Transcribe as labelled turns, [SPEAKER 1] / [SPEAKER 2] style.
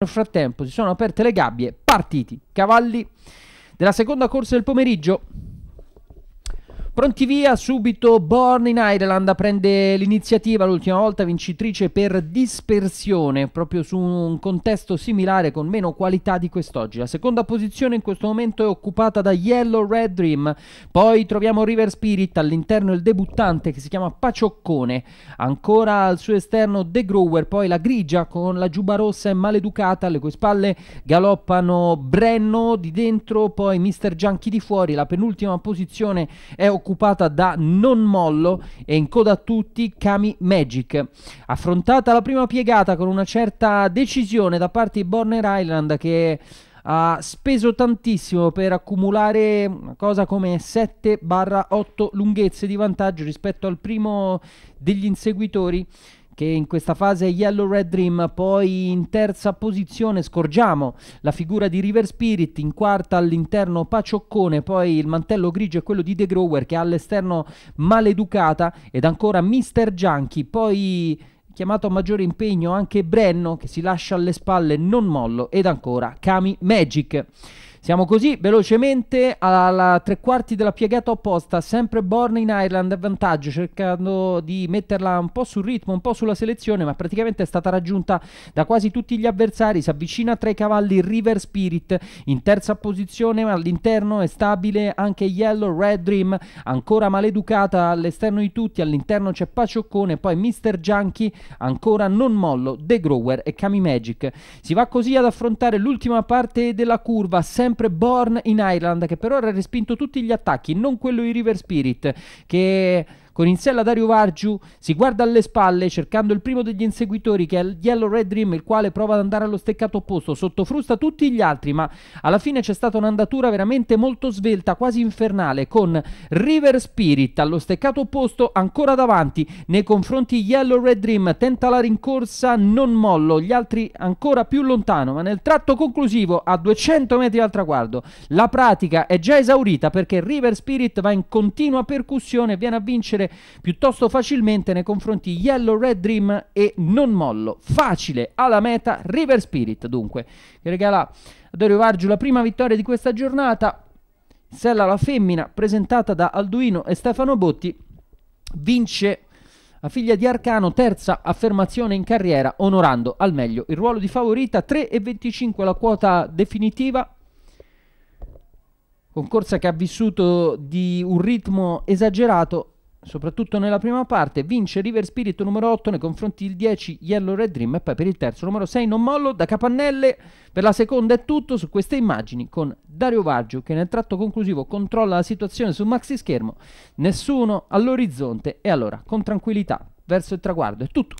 [SPEAKER 1] Nel frattempo si sono aperte le gabbie, partiti, cavalli della seconda corsa del pomeriggio. Pronti via subito Born in Ireland prende l'iniziativa l'ultima volta vincitrice per dispersione proprio su un contesto similare con meno qualità di quest'oggi. La seconda posizione in questo momento è occupata da Yellow Red Dream, poi troviamo River Spirit all'interno il debuttante che si chiama Pacioccone, ancora al suo esterno The Grower, poi la grigia con la giuba rossa e maleducata alle cui spalle galoppano Brenno di dentro, poi Mr. Junkie di fuori, la penultima posizione è occupata occupata da Non Mollo e in coda a tutti Kami Magic. Affrontata la prima piegata con una certa decisione da parte di Borner Island che ha speso tantissimo per accumulare una cosa come 7-8 lunghezze di vantaggio rispetto al primo degli inseguitori che in questa fase è Yellow Red Dream, poi in terza posizione scorgiamo la figura di River Spirit, in quarta all'interno Pacioccone, poi il mantello grigio è quello di The Grower che è all'esterno Maleducata ed ancora Mr. Junkie, poi chiamato a maggiore impegno anche Brenno che si lascia alle spalle Non Mollo ed ancora Kami Magic. Siamo così velocemente alla tre quarti della piegata opposta, sempre Born in Ireland a vantaggio, cercando di metterla un po' sul ritmo, un po' sulla selezione, ma praticamente è stata raggiunta da quasi tutti gli avversari. Si avvicina tra i cavalli River Spirit in terza posizione, ma all'interno è stabile anche Yellow Red Dream, ancora maleducata all'esterno di tutti, all'interno c'è Pacioccone, poi Mr. Junkie, ancora non mollo, The Grower e Kami Magic. Si va così ad affrontare l'ultima parte della curva, sempre sempre Born in Ireland, che per ora ha respinto tutti gli attacchi, non quello di River Spirit, che con in sella Dario Vargiu si guarda alle spalle cercando il primo degli inseguitori che è il Yellow Red Dream il quale prova ad andare allo steccato opposto, sottofrusta tutti gli altri ma alla fine c'è stata un'andatura veramente molto svelta, quasi infernale con River Spirit allo steccato opposto ancora davanti nei confronti Yellow Red Dream tenta la rincorsa, non mollo gli altri ancora più lontano ma nel tratto conclusivo a 200 metri dal traguardo la pratica è già esaurita perché River Spirit va in continua percussione e viene a vincere piuttosto facilmente nei confronti Yellow Red Dream e Non Mollo. Facile alla meta River Spirit dunque, che regala a Dario Vargiu la prima vittoria di questa giornata. Sella la femmina presentata da Alduino e Stefano Botti vince la figlia di Arcano, terza affermazione in carriera, onorando al meglio il ruolo di favorita, 3,25 la quota definitiva, concorsa che ha vissuto di un ritmo esagerato soprattutto nella prima parte, vince River Spirit numero 8 nei confronti del 10 Yellow Red Dream e poi per il terzo numero 6 Non Mollo da Capannelle. Per la seconda è tutto su queste immagini con Dario Vargio che nel tratto conclusivo controlla la situazione sul maxi schermo, nessuno all'orizzonte e allora con tranquillità verso il traguardo è tutto.